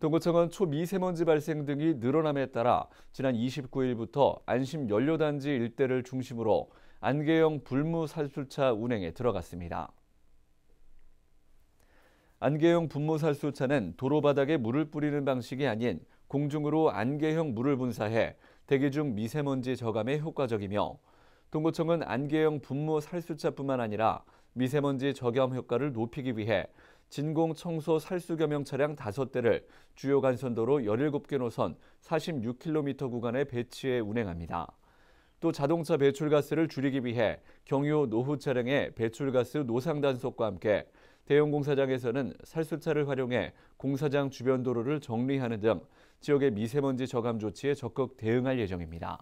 동구청은 초미세먼지 발생 등이 늘어남에 따라 지난 29일부터 안심 연료단지 일대를 중심으로 안개형 불무 살수차 운행에 들어갔습니다. 안개형 분무 살수차는 도로 바닥에 물을 뿌리는 방식이 아닌 공중으로 안개형 물을 분사해 대기 중 미세먼지 저감에 효과적이며 동구청은 안개형 분무 살수차뿐만 아니라 미세먼지 저감 효과를 높이기 위해 진공 청소 살수 겸용 차량 5대를 주요 간선도로 17개 노선 46km 구간에 배치해 운행합니다. 또 자동차 배출가스를 줄이기 위해 경유 노후 차량의 배출가스 노상 단속과 함께 대형 공사장에서는 살수차를 활용해 공사장 주변 도로를 정리하는 등 지역의 미세먼지 저감 조치에 적극 대응할 예정입니다.